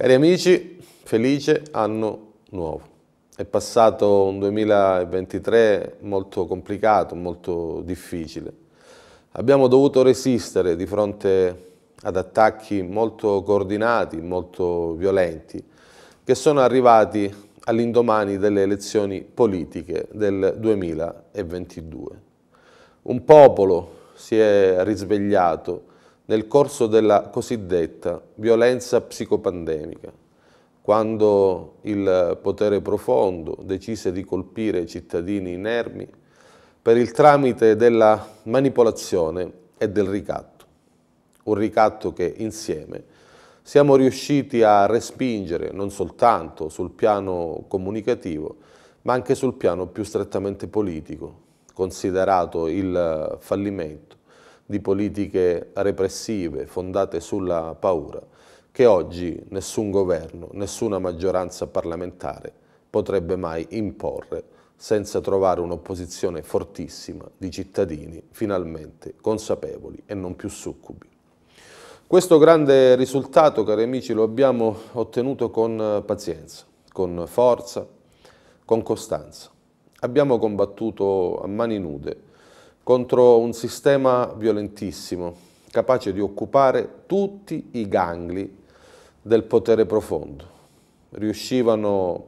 Cari amici, felice anno nuovo. È passato un 2023 molto complicato, molto difficile. Abbiamo dovuto resistere di fronte ad attacchi molto coordinati, molto violenti, che sono arrivati all'indomani delle elezioni politiche del 2022. Un popolo si è risvegliato, nel corso della cosiddetta violenza psicopandemica, quando il potere profondo decise di colpire i cittadini inermi per il tramite della manipolazione e del ricatto, un ricatto che insieme siamo riusciti a respingere non soltanto sul piano comunicativo, ma anche sul piano più strettamente politico, considerato il fallimento di politiche repressive fondate sulla paura che oggi nessun governo, nessuna maggioranza parlamentare potrebbe mai imporre senza trovare un'opposizione fortissima di cittadini finalmente consapevoli e non più succubi. Questo grande risultato, cari amici, lo abbiamo ottenuto con pazienza, con forza, con costanza. Abbiamo combattuto a mani nude contro un sistema violentissimo, capace di occupare tutti i gangli del potere profondo. Riuscivano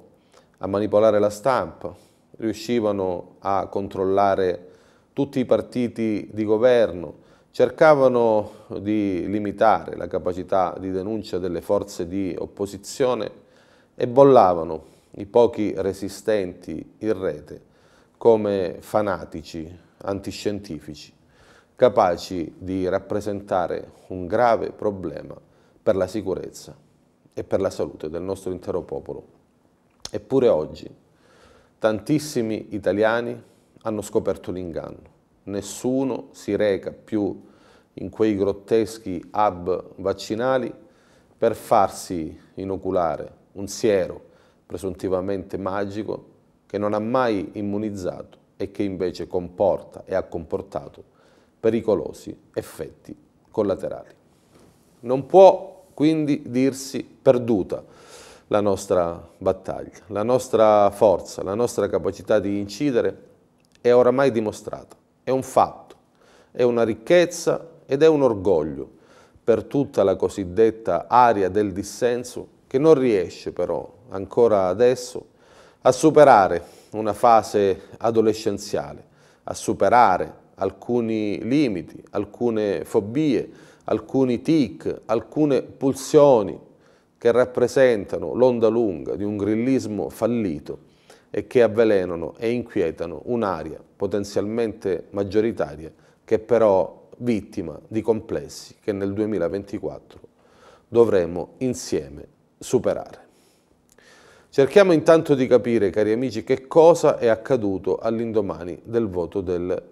a manipolare la stampa, riuscivano a controllare tutti i partiti di governo, cercavano di limitare la capacità di denuncia delle forze di opposizione e bollavano i pochi resistenti in rete come fanatici antiscientifici, capaci di rappresentare un grave problema per la sicurezza e per la salute del nostro intero popolo. Eppure oggi tantissimi italiani hanno scoperto l'inganno. Nessuno si reca più in quei grotteschi hub vaccinali per farsi inoculare un siero presuntivamente magico che non ha mai immunizzato e che invece comporta e ha comportato pericolosi effetti collaterali. Non può quindi dirsi perduta la nostra battaglia, la nostra forza, la nostra capacità di incidere è oramai dimostrata, è un fatto, è una ricchezza ed è un orgoglio per tutta la cosiddetta area del dissenso che non riesce però ancora adesso a superare una fase adolescenziale, a superare alcuni limiti, alcune fobie, alcuni tic, alcune pulsioni che rappresentano l'onda lunga di un grillismo fallito e che avvelenano e inquietano un'area potenzialmente maggioritaria che però vittima di complessi che nel 2024 dovremo insieme superare. Cerchiamo intanto di capire, cari amici, che cosa è accaduto all'indomani del voto del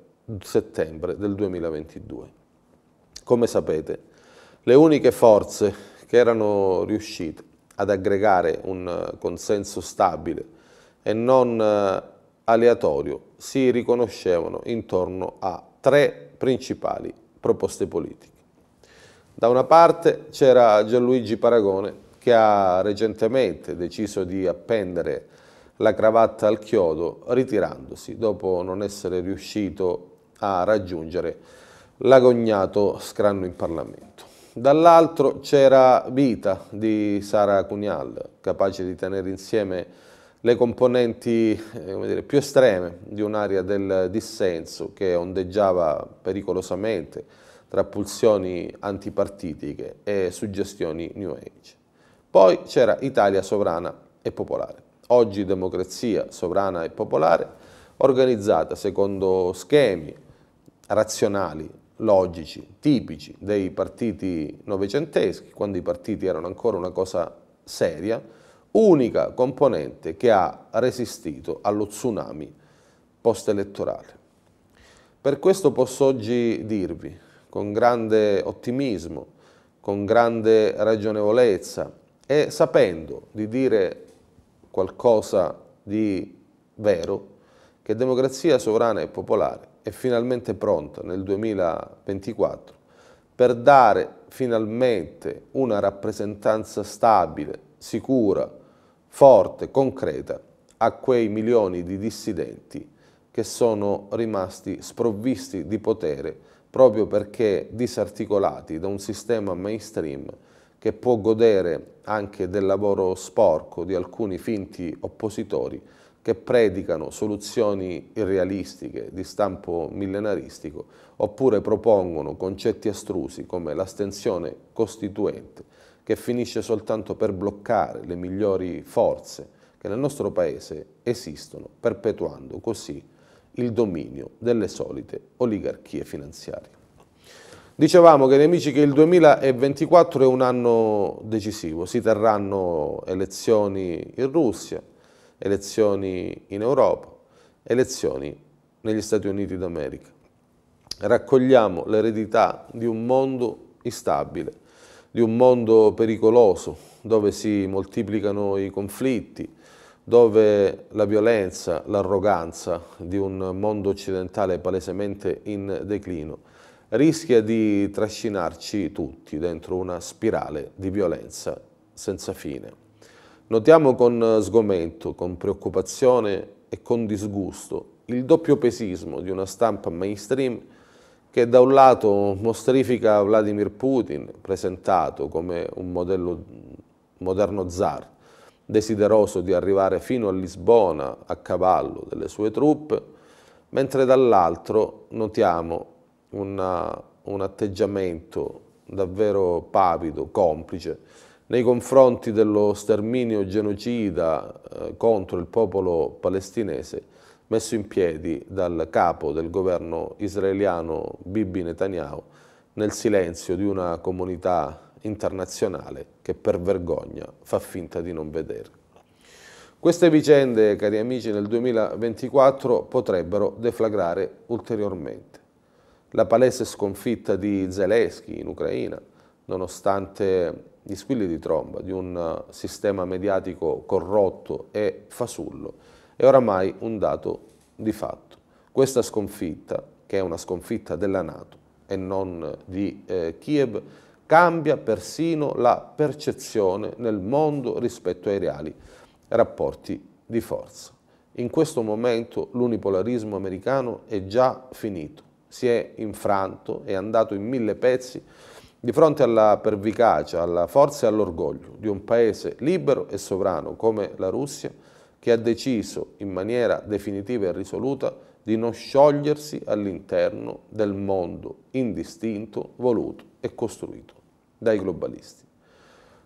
settembre del 2022. Come sapete, le uniche forze che erano riuscite ad aggregare un consenso stabile e non eh, aleatorio si riconoscevano intorno a tre principali proposte politiche. Da una parte c'era Gianluigi Paragone che ha recentemente deciso di appendere la cravatta al chiodo ritirandosi dopo non essere riuscito a raggiungere l'agognato scranno in Parlamento. Dall'altro c'era Vita di Sara Cunial, capace di tenere insieme le componenti eh, dire, più estreme di un'area del dissenso che ondeggiava pericolosamente tra pulsioni antipartitiche e suggestioni New Age. Poi c'era Italia sovrana e popolare, oggi democrazia sovrana e popolare, organizzata secondo schemi razionali, logici, tipici dei partiti novecenteschi, quando i partiti erano ancora una cosa seria, unica componente che ha resistito allo tsunami post-elettorale. Per questo posso oggi dirvi, con grande ottimismo, con grande ragionevolezza, e sapendo di dire qualcosa di vero, che democrazia sovrana e popolare è finalmente pronta nel 2024 per dare finalmente una rappresentanza stabile, sicura, forte, concreta a quei milioni di dissidenti che sono rimasti sprovvisti di potere proprio perché disarticolati da un sistema mainstream che può godere anche del lavoro sporco di alcuni finti oppositori che predicano soluzioni irrealistiche di stampo millenaristico oppure propongono concetti astrusi come l'astensione costituente che finisce soltanto per bloccare le migliori forze che nel nostro Paese esistono, perpetuando così il dominio delle solite oligarchie finanziarie. Dicevamo che nemici che il 2024 è un anno decisivo, si terranno elezioni in Russia, elezioni in Europa, elezioni negli Stati Uniti d'America. Raccogliamo l'eredità di un mondo instabile, di un mondo pericoloso, dove si moltiplicano i conflitti, dove la violenza, l'arroganza di un mondo occidentale palesemente in declino rischia di trascinarci tutti dentro una spirale di violenza senza fine. Notiamo con sgomento, con preoccupazione e con disgusto il doppio pesismo di una stampa mainstream che da un lato mostrifica Vladimir Putin, presentato come un modello, moderno zar, desideroso di arrivare fino a Lisbona a cavallo delle sue truppe, mentre dall'altro notiamo una, un atteggiamento davvero pavido, complice, nei confronti dello sterminio genocida eh, contro il popolo palestinese messo in piedi dal capo del governo israeliano Bibi Netanyahu nel silenzio di una comunità internazionale che per vergogna fa finta di non vedere. Queste vicende, cari amici, nel 2024 potrebbero deflagrare ulteriormente la palese sconfitta di Zelensky in Ucraina, nonostante gli squilli di tromba di un eh, sistema mediatico corrotto e fasullo, è oramai un dato di fatto. Questa sconfitta, che è una sconfitta della Nato e non di eh, Kiev, cambia persino la percezione nel mondo rispetto ai reali rapporti di forza. In questo momento l'unipolarismo americano è già finito si è infranto, è andato in mille pezzi di fronte alla pervicacia, alla forza e all'orgoglio di un paese libero e sovrano come la Russia, che ha deciso in maniera definitiva e risoluta di non sciogliersi all'interno del mondo indistinto, voluto e costruito dai globalisti.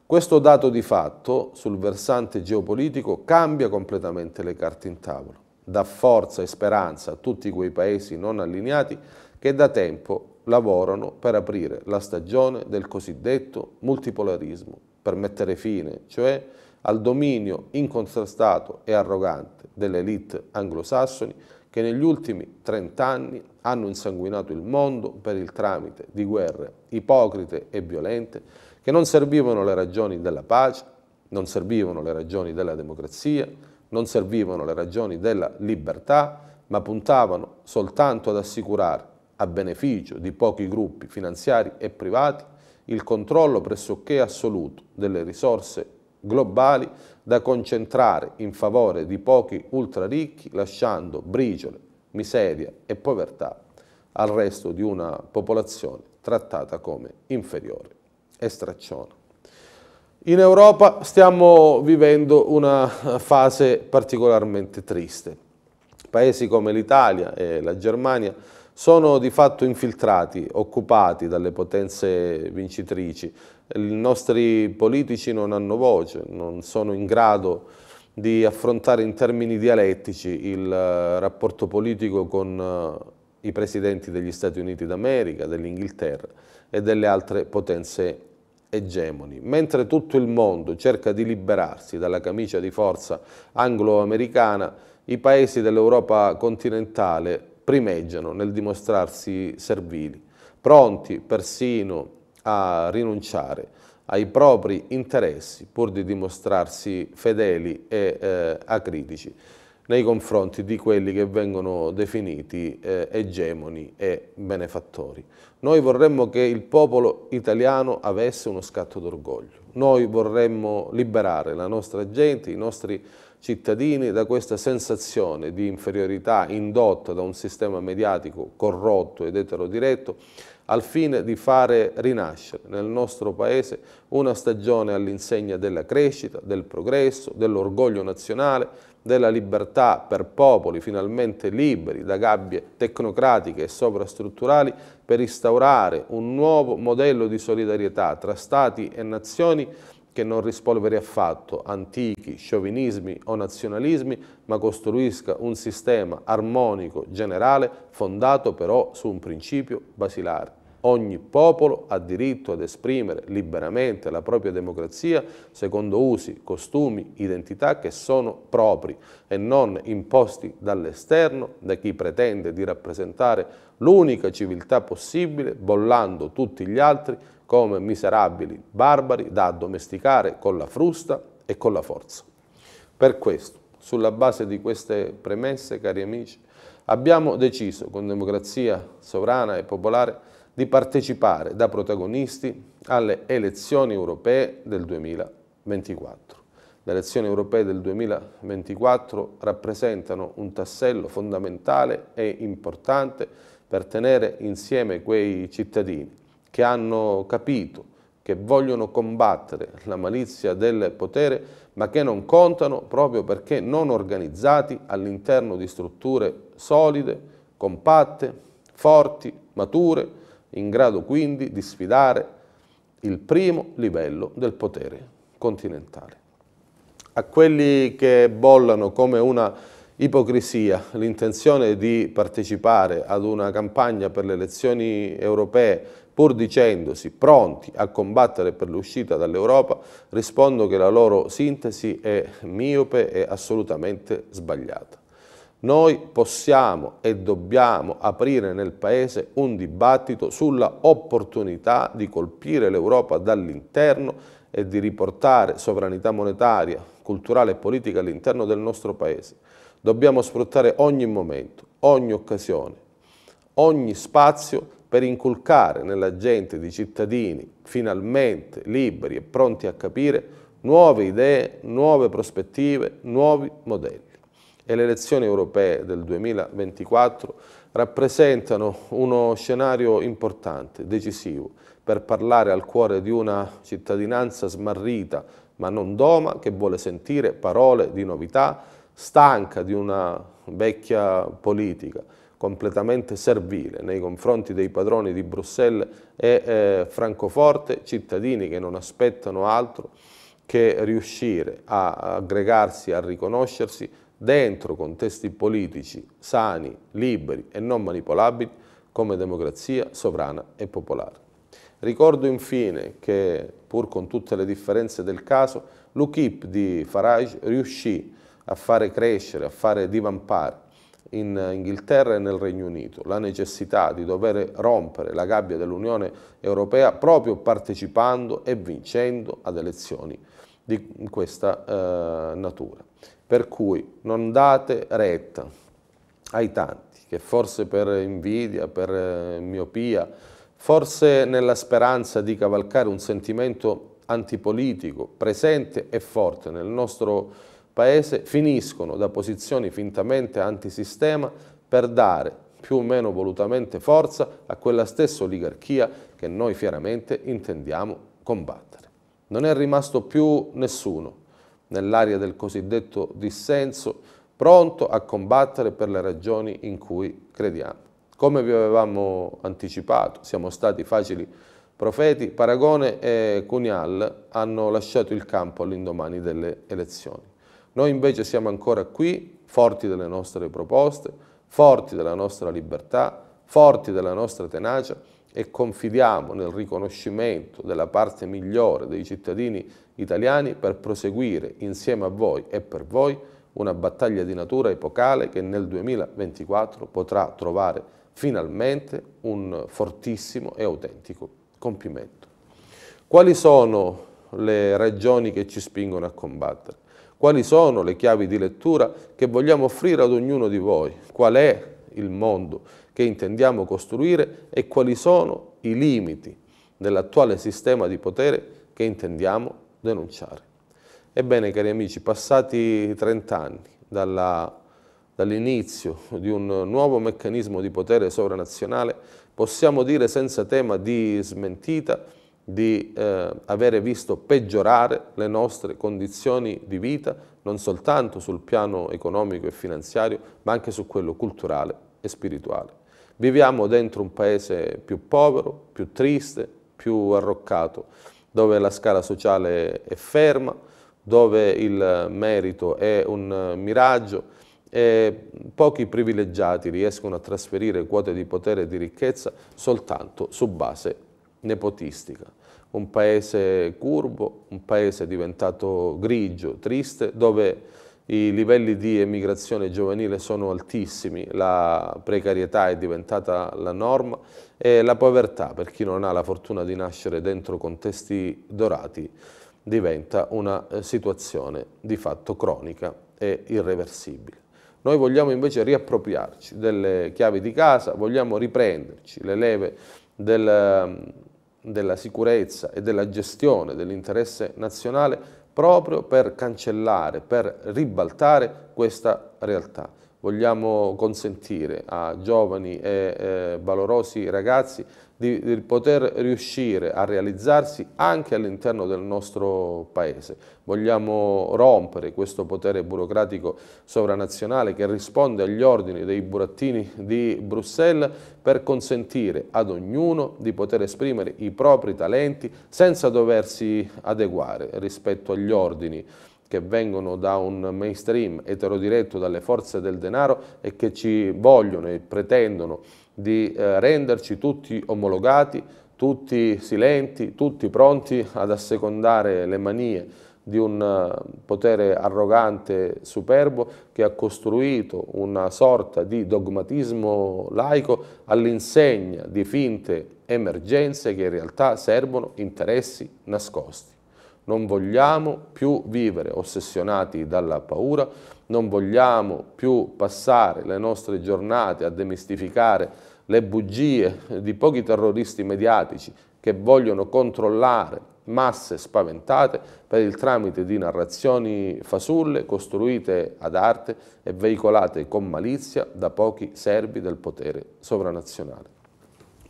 Questo dato di fatto sul versante geopolitico cambia completamente le carte in tavola dà forza e speranza a tutti quei paesi non allineati che da tempo lavorano per aprire la stagione del cosiddetto multipolarismo, per mettere fine, cioè, al dominio incontrastato e arrogante delle elite anglosassoni che negli ultimi trent'anni hanno insanguinato il mondo per il tramite di guerre ipocrite e violente che non servivano le ragioni della pace, non servivano le ragioni della democrazia, non servivano le ragioni della libertà, ma puntavano soltanto ad assicurare, a beneficio di pochi gruppi finanziari e privati, il controllo pressoché assoluto delle risorse globali da concentrare in favore di pochi ultraricchi, lasciando briciole, miseria e povertà al resto di una popolazione trattata come inferiore. E straccione. In Europa stiamo vivendo una fase particolarmente triste. Paesi come l'Italia e la Germania sono di fatto infiltrati, occupati dalle potenze vincitrici. I nostri politici non hanno voce, non sono in grado di affrontare in termini dialettici il eh, rapporto politico con eh, i presidenti degli Stati Uniti d'America, dell'Inghilterra e delle altre potenze egemoni. Mentre tutto il mondo cerca di liberarsi dalla camicia di forza anglo-americana, i paesi dell'Europa continentale primeggiano nel dimostrarsi servili, pronti persino a rinunciare ai propri interessi pur di dimostrarsi fedeli e eh, acritici nei confronti di quelli che vengono definiti eh, egemoni e benefattori. Noi vorremmo che il popolo italiano avesse uno scatto d'orgoglio. Noi vorremmo liberare la nostra gente, i nostri cittadini da questa sensazione di inferiorità indotta da un sistema mediatico corrotto ed eterodiretto al fine di fare rinascere nel nostro Paese una stagione all'insegna della crescita, del progresso, dell'orgoglio nazionale, della libertà per popoli finalmente liberi da gabbie tecnocratiche e sovrastrutturali per instaurare un nuovo modello di solidarietà tra stati e nazioni che non rispolveri affatto antichi sciovinismi o nazionalismi, ma costruisca un sistema armonico generale fondato però su un principio basilare Ogni popolo ha diritto ad esprimere liberamente la propria democrazia secondo usi, costumi, identità che sono propri e non imposti dall'esterno da chi pretende di rappresentare l'unica civiltà possibile, bollando tutti gli altri come miserabili barbari da addomesticare con la frusta e con la forza. Per questo, sulla base di queste premesse, cari amici, abbiamo deciso con democrazia sovrana e popolare di partecipare da protagonisti alle elezioni europee del 2024. Le elezioni europee del 2024 rappresentano un tassello fondamentale e importante per tenere insieme quei cittadini che hanno capito che vogliono combattere la malizia del potere, ma che non contano proprio perché non organizzati all'interno di strutture solide, compatte, forti, mature, in grado quindi di sfidare il primo livello del potere continentale. A quelli che bollano come una ipocrisia l'intenzione di partecipare ad una campagna per le elezioni europee pur dicendosi pronti a combattere per l'uscita dall'Europa, rispondo che la loro sintesi è miope e assolutamente sbagliata. Noi possiamo e dobbiamo aprire nel Paese un dibattito sulla opportunità di colpire l'Europa dall'interno e di riportare sovranità monetaria, culturale e politica all'interno del nostro Paese. Dobbiamo sfruttare ogni momento, ogni occasione, ogni spazio per inculcare nella gente di cittadini finalmente liberi e pronti a capire nuove idee, nuove prospettive, nuovi modelli e le elezioni europee del 2024 rappresentano uno scenario importante, decisivo, per parlare al cuore di una cittadinanza smarrita, ma non doma, che vuole sentire parole di novità, stanca di una vecchia politica, completamente servile nei confronti dei padroni di Bruxelles e eh, Francoforte, cittadini che non aspettano altro che riuscire a aggregarsi, a riconoscersi dentro contesti politici sani, liberi e non manipolabili come democrazia sovrana e popolare. Ricordo infine che, pur con tutte le differenze del caso, l'UKIP di Farage riuscì a fare crescere, a fare divampare in Inghilterra e nel Regno Unito, la necessità di dover rompere la gabbia dell'Unione Europea proprio partecipando e vincendo ad elezioni di questa eh, natura. Per cui non date retta ai tanti che forse per invidia, per eh, miopia, forse nella speranza di cavalcare un sentimento antipolitico presente e forte nel nostro Paese, finiscono da posizioni fintamente antisistema per dare più o meno volutamente forza a quella stessa oligarchia che noi fieramente intendiamo combattere. Non è rimasto più nessuno nell'area del cosiddetto dissenso, pronto a combattere per le ragioni in cui crediamo. Come vi avevamo anticipato, siamo stati facili profeti, Paragone e Cunial hanno lasciato il campo all'indomani delle elezioni. Noi invece siamo ancora qui, forti delle nostre proposte, forti della nostra libertà, forti della nostra tenacia, e confidiamo nel riconoscimento della parte migliore dei cittadini italiani per proseguire insieme a voi e per voi una battaglia di natura epocale che nel 2024 potrà trovare finalmente un fortissimo e autentico compimento. Quali sono le ragioni che ci spingono a combattere? Quali sono le chiavi di lettura che vogliamo offrire ad ognuno di voi? Qual è il mondo che intendiamo costruire e quali sono i limiti dell'attuale sistema di potere che intendiamo denunciare. Ebbene, cari amici, passati 30 anni dall'inizio di un nuovo meccanismo di potere sovranazionale, possiamo dire senza tema di smentita di eh, avere visto peggiorare le nostre condizioni di vita, non soltanto sul piano economico e finanziario, ma anche su quello culturale e spirituale. Viviamo dentro un paese più povero, più triste, più arroccato, dove la scala sociale è ferma, dove il merito è un miraggio e pochi privilegiati riescono a trasferire quote di potere e di ricchezza soltanto su base nepotistica. Un paese curvo, un paese diventato grigio, triste, dove i livelli di emigrazione giovanile sono altissimi, la precarietà è diventata la norma e la povertà, per chi non ha la fortuna di nascere dentro contesti dorati, diventa una eh, situazione di fatto cronica e irreversibile. Noi vogliamo invece riappropriarci delle chiavi di casa, vogliamo riprenderci le leve del, mm, della sicurezza e della gestione dell'interesse nazionale proprio per cancellare, per ribaltare questa realtà. Vogliamo consentire a giovani e eh, valorosi ragazzi di, di poter riuscire a realizzarsi anche all'interno del nostro Paese. Vogliamo rompere questo potere burocratico sovranazionale che risponde agli ordini dei burattini di Bruxelles per consentire ad ognuno di poter esprimere i propri talenti senza doversi adeguare rispetto agli ordini che vengono da un mainstream eterodiretto dalle forze del denaro e che ci vogliono e pretendono di eh, renderci tutti omologati, tutti silenti, tutti pronti ad assecondare le manie di un eh, potere arrogante, superbo, che ha costruito una sorta di dogmatismo laico all'insegna di finte emergenze che in realtà servono interessi nascosti. Non vogliamo più vivere ossessionati dalla paura, non vogliamo più passare le nostre giornate a demistificare le bugie di pochi terroristi mediatici che vogliono controllare masse spaventate per il tramite di narrazioni fasulle costruite ad arte e veicolate con malizia da pochi servi del potere sovranazionale.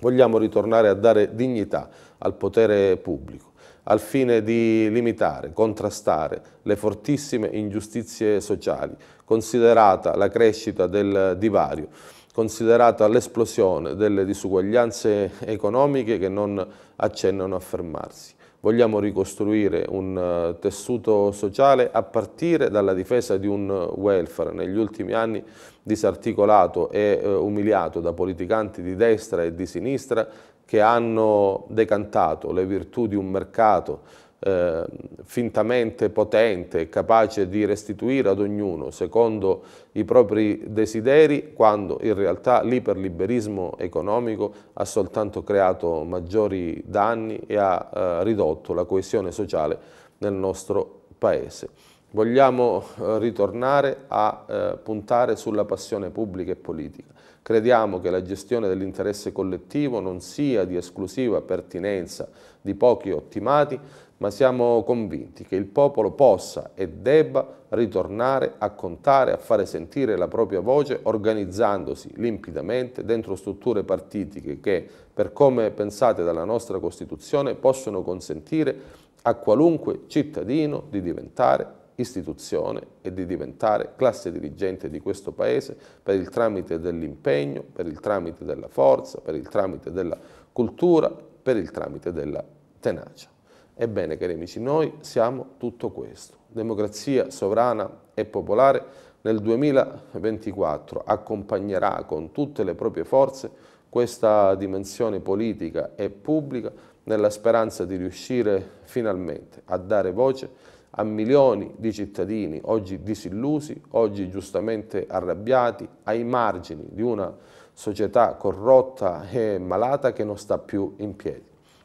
Vogliamo ritornare a dare dignità al potere pubblico al fine di limitare, contrastare le fortissime ingiustizie sociali, considerata la crescita del divario, considerata l'esplosione delle disuguaglianze economiche che non accennano a fermarsi. Vogliamo ricostruire un eh, tessuto sociale a partire dalla difesa di un eh, welfare negli ultimi anni disarticolato e eh, umiliato da politicanti di destra e di sinistra che hanno decantato le virtù di un mercato eh, fintamente potente, capace di restituire ad ognuno secondo i propri desideri, quando in realtà l'iperliberismo economico ha soltanto creato maggiori danni e ha eh, ridotto la coesione sociale nel nostro Paese. Vogliamo eh, ritornare a eh, puntare sulla passione pubblica e politica. Crediamo che la gestione dell'interesse collettivo non sia di esclusiva pertinenza di pochi ottimati, ma siamo convinti che il popolo possa e debba ritornare a contare, a fare sentire la propria voce organizzandosi limpidamente dentro strutture partitiche che, per come pensate dalla nostra Costituzione, possono consentire a qualunque cittadino di diventare istituzione e di diventare classe dirigente di questo Paese per il tramite dell'impegno, per il tramite della forza, per il tramite della cultura, per il tramite della tenacia. Ebbene, cari amici, noi siamo tutto questo. Democrazia sovrana e popolare nel 2024 accompagnerà con tutte le proprie forze questa dimensione politica e pubblica nella speranza di riuscire finalmente a dare voce a a milioni di cittadini oggi disillusi, oggi giustamente arrabbiati, ai margini di una società corrotta e malata che non sta più in piedi.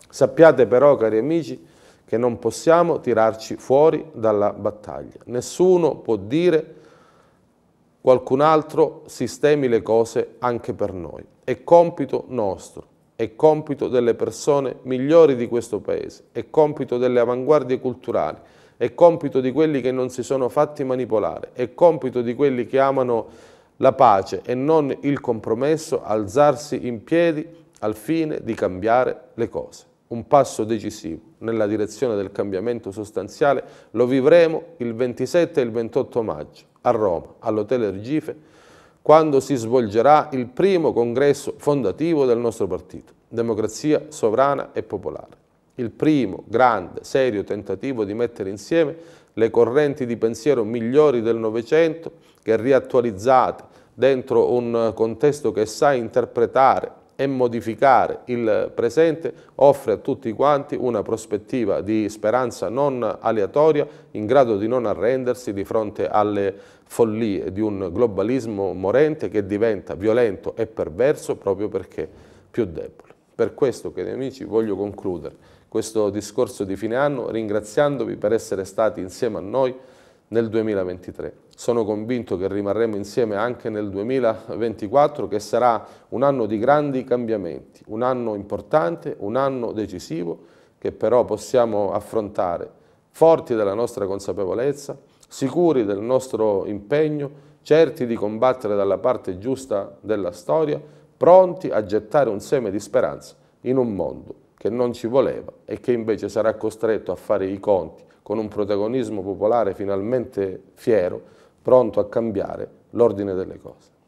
Sappiate però, cari amici, che non possiamo tirarci fuori dalla battaglia. Nessuno può dire qualcun altro sistemi le cose anche per noi. È compito nostro, è compito delle persone migliori di questo Paese, è compito delle avanguardie culturali, è compito di quelli che non si sono fatti manipolare, è compito di quelli che amano la pace e non il compromesso alzarsi in piedi al fine di cambiare le cose. Un passo decisivo nella direzione del cambiamento sostanziale lo vivremo il 27 e il 28 maggio a Roma, all'Hotel Ergife, quando si svolgerà il primo congresso fondativo del nostro partito, Democrazia Sovrana e Popolare il primo grande, serio tentativo di mettere insieme le correnti di pensiero migliori del Novecento che riattualizzate dentro un contesto che sa interpretare e modificare il presente offre a tutti quanti una prospettiva di speranza non aleatoria in grado di non arrendersi di fronte alle follie di un globalismo morente che diventa violento e perverso proprio perché più debole. Per questo cari amici voglio concludere questo discorso di fine anno ringraziandovi per essere stati insieme a noi nel 2023. Sono convinto che rimarremo insieme anche nel 2024 che sarà un anno di grandi cambiamenti, un anno importante, un anno decisivo che però possiamo affrontare forti della nostra consapevolezza, sicuri del nostro impegno, certi di combattere dalla parte giusta della storia, pronti a gettare un seme di speranza in un mondo che non ci voleva e che invece sarà costretto a fare i conti con un protagonismo popolare finalmente fiero, pronto a cambiare l'ordine delle cose.